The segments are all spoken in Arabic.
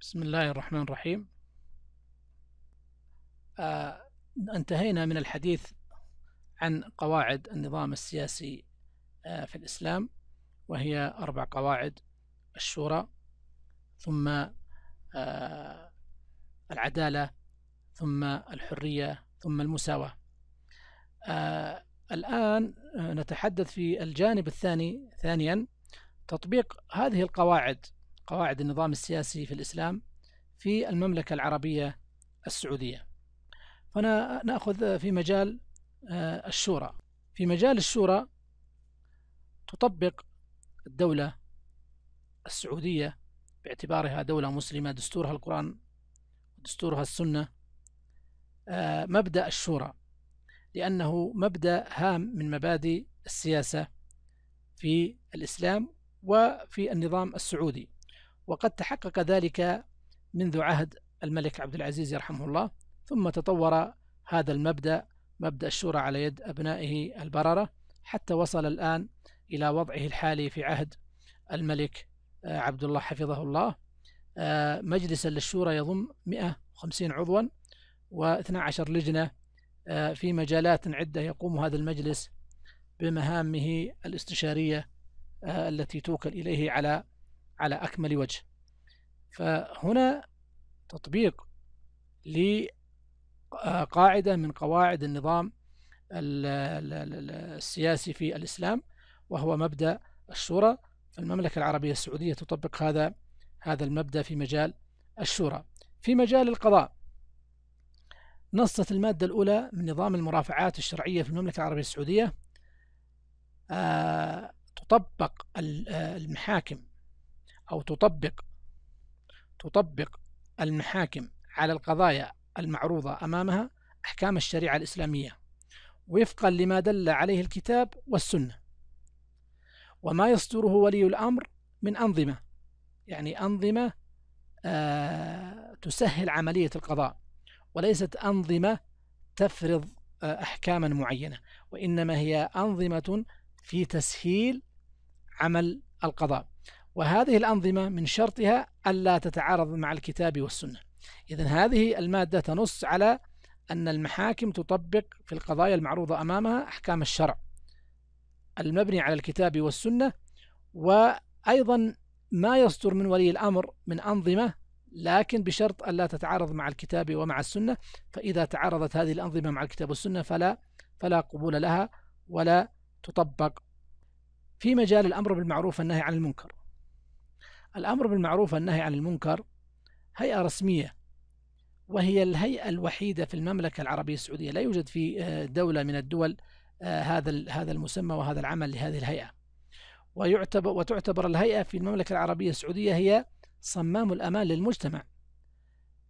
بسم الله الرحمن الرحيم آه انتهينا من الحديث عن قواعد النظام السياسي آه في الإسلام وهي أربع قواعد الشورى ثم آه العدالة ثم الحرية ثم المساواة آه الآن آه، نتحدث في الجانب الثاني ثانيا تطبيق هذه القواعد قواعد النظام السياسي في الإسلام في المملكة العربية السعودية فأنا نأخذ في مجال آه، الشورى في مجال الشورى تطبق الدولة السعودية باعتبارها دولة مسلمة دستورها القرآن ودستورها السنة آه، مبدأ الشورى لأنه مبدأ هام من مبادئ السياسة في الإسلام وفي النظام السعودي وقد تحقق ذلك منذ عهد الملك عبد العزيز يرحمه الله ثم تطور هذا المبدأ مبدأ الشورى على يد أبنائه البررة حتى وصل الآن إلى وضعه الحالي في عهد الملك آه، عبد الله حفظه الله آه، مجلسا للشورى يضم 150 عضوا و12 لجنة آه، في مجالات عدة يقوم هذا المجلس بمهامه الاستشارية التي توكل إليه على على أكمل وجه فهنا تطبيق لقاعدة آه، من قواعد النظام السياسي في الإسلام وهو مبدأ الشورى فالمملكة العربية السعودية تطبق هذا هذا المبدأ في مجال الشورى في مجال القضاء نصت المادة الأولى من نظام المرافعات الشرعية في المملكة العربية السعودية آه، تطبق آه، المحاكم أو تطبق تطبق المحاكم على القضايا المعروضة أمامها أحكام الشريعة الإسلامية وفقا لما دل عليه الكتاب والسنة وما يصدره ولي الأمر من أنظمة يعني أنظمة آه تسهل عملية القضاء وليست أنظمة تفرض آه أحكاما معينة وإنما هي أنظمة في تسهيل عمل القضاء وهذه الأنظمة من شرطها ألا تتعارض مع الكتاب والسنة إذا هذه المادة تنص على أن المحاكم تطبق في القضايا المعروضة أمامها أحكام الشرع المبني على الكتاب والسنة وأيضا ما يصدر من ولي الأمر من أنظمة لكن بشرط ألا تتعارض مع الكتاب ومع السنة فإذا تعارضت هذه الأنظمة مع الكتاب والسنة فلا فلا قبول لها ولا تطبق في مجال الأمر بالمعروف والنهي عن المنكر الأمر بالمعروف والنهي عن المنكر هيئة رسمية وهي الهيئة الوحيدة في المملكة العربية السعودية لا يوجد في آه، دولة من الدول آه، هذا هذا المسمى وهذا العمل لهذه الهيئة ويعتبر وتعتبر الهيئة في المملكة العربية السعودية هي صمام الأمان للمجتمع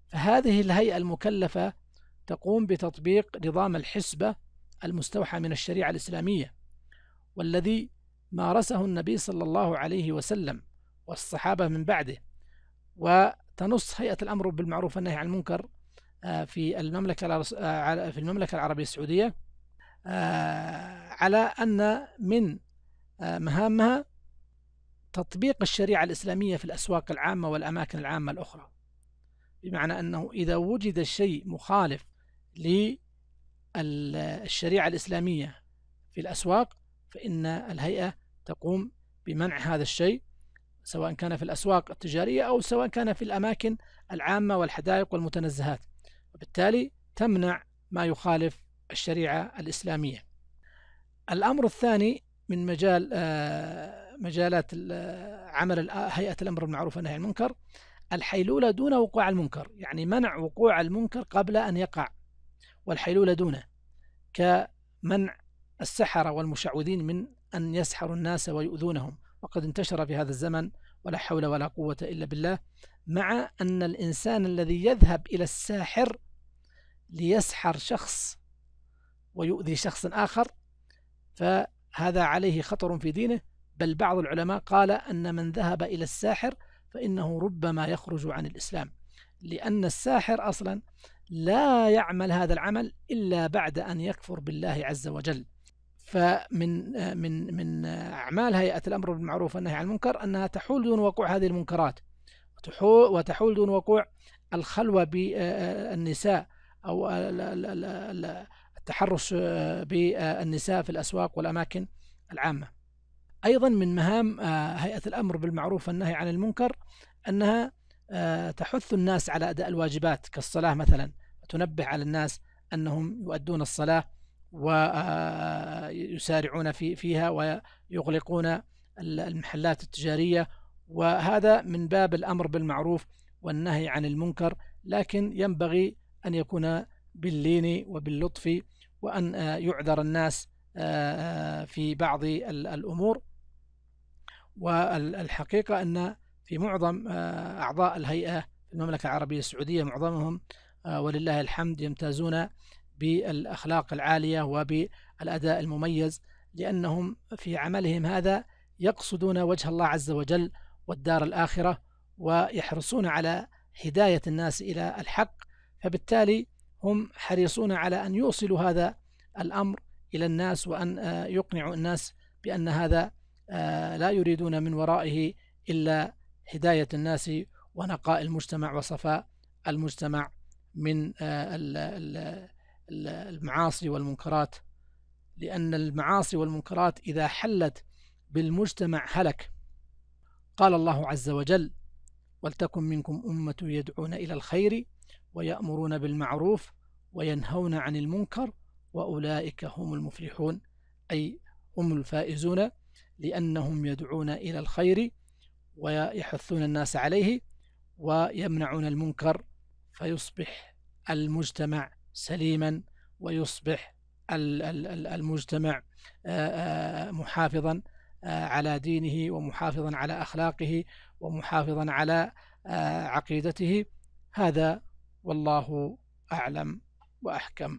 فهذه الهيئة المكلفة تقوم بتطبيق نظام الحسبة المستوحى من الشريعة الإسلامية والذي مارسه النبي صلى الله عليه وسلم والصحابة من بعده وتنص هيئة الأمر بالمعروف والنهي عن المنكر آه، في المملكة آه، في المملكة العربية السعودية آه، على أن من مهامها تطبيق الشريعة الإسلامية في الأسواق العامة والأماكن العامة الأخرى بمعنى أنه إذا وجد شيء مخالف للشريعة الإسلامية في الأسواق فإن الهيئة تقوم بمنع هذا الشيء سواء كان في الأسواق التجارية أو سواء كان في الأماكن العامة والحدائق والمتنزهات وبالتالي تمنع ما يخالف الشريعة الإسلامية الأمر الثاني من مجال آه، مجالات آه، عمل آه، هيئة الأمر بالمعروف والنهي عن المنكر الحيلولة دون وقوع المنكر يعني منع وقوع المنكر قبل أن يقع والحيلولة دونه كمنع السحرة والمشعوذين من أن يسحروا الناس ويؤذونهم وقد انتشر في هذا الزمن ولا حول ولا قوة إلا بالله مع أن الإنسان الذي يذهب إلى الساحر ليسحر شخص ويؤذي شخص آخر فهذا عليه خطر في دينه بل بعض العلماء قال أن من ذهب إلى الساحر فإنه ربما يخرج عن الإسلام لأن الساحر أصلا لا يعمل هذا العمل إلا بعد أن يكفر بالله عز وجل فمن من من اعمال هيئه الامر بالمعروف والنهي عن المنكر انها تحول دون وقوع هذه المنكرات وتحول دون وقوع الخلوه بالنساء آه، آه، او التحرش آه، بالنساء في الاسواق والاماكن العامه. ايضا من مهام هيئه الامر بالمعروف والنهي عن المنكر انها تحث الناس على اداء الواجبات كالصلاه مثلا، تنبه على الناس انهم يؤدون الصلاه ويسارعون آه، في فيها ويغلقون المحلات التجارية وهذا من باب الأمر بالمعروف والنهي عن المنكر لكن ينبغي أن يكون باللين وباللطف وأن آه، يعذر الناس آه، في بعض الأمور والحقيقة أن في معظم أعضاء الهيئة في المملكة العربية السعودية معظمهم ولله الحمد يمتازون بالأخلاق العالية وبالأداء المميز لأنهم في عملهم هذا يقصدون وجه الله عز وجل والدار الآخرة ويحرصون على هداية الناس إلى الحق فبالتالي هم حريصون على أن يوصلوا هذا الأمر إلى الناس وأن آه، يقنعوا الناس بأن هذا آه، لا يريدون من ورائه إلا هداية الناس ونقاء المجتمع وصفاء المجتمع من آه، المعاصي والمنكرات لأن المعاصي والمنكرات إذا حلت بالمجتمع هلك قال الله عز وجل ولتكن منكم أمة يدعون إلى الخير ويأمرون بالمعروف وينهون عن المنكر وأولئك هم المفلحون أي هم الفائزون لأنهم يدعون إلى الخير ويحثون الناس عليه ويمنعون المنكر فيصبح المجتمع سليما ويصبح المجتمع محافظا على دينه ومحافظا على اخلاقه ومحافظا على عقيدته هذا والله اعلم واحكم